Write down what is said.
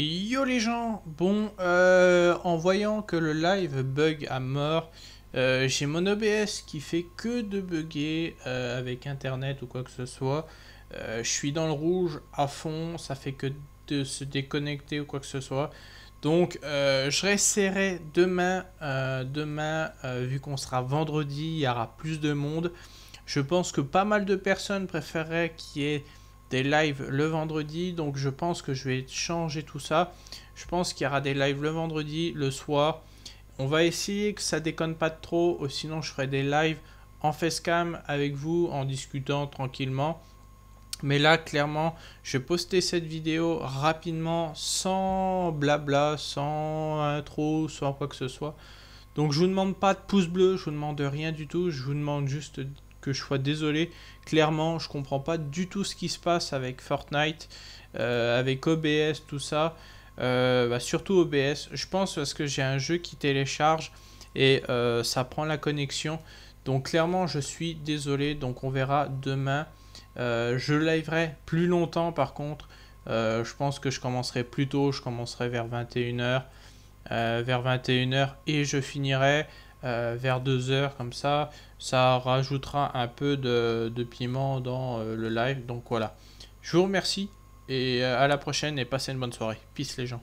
Yo les gens Bon, euh, en voyant que le live bug à mort, euh, j'ai mon OBS qui fait que de bugger euh, avec internet ou quoi que ce soit. je suis dans le rouge à fond, ça fait que de se déconnecter ou quoi que ce soit. Donc je réessayerai demain, demain vu qu'on sera vendredi, il y aura plus de monde. Je pense que pas mal de personnes préféreraient qu'il y ait des lives le vendredi, donc je pense que je vais changer tout ça. Je pense qu'il y aura des lives le vendredi, le soir. On va essayer que ça déconne pas trop, euh, sinon je ferai des lives en facecam avec vous, en discutant tranquillement. Mais là, clairement, je poster cette vidéo rapidement, sans blabla, sans intro, sans quoi que ce soit. Donc je vous demande pas de pouce bleu, je vous demande rien du tout, je vous demande juste que je sois désolé. Clairement, je comprends pas du tout ce qui se passe avec Fortnite, euh, avec OBS, tout ça. Euh, bah, surtout OBS. Je pense parce que j'ai un jeu qui télécharge et euh, ça prend la connexion. Donc clairement, je suis désolé. Donc on verra demain. je liverai plus longtemps par contre. je pense que je commencerai plus tôt. Je commencerai vers 21h. vers 21h et je finirai euh, vers 2 heures comme ça. Ça rajoutera un peu de, piment dans euh, le live. Donc voilà. Je vous remercie et euh, à la prochaine et passez une bonne soirée. Peace les gens.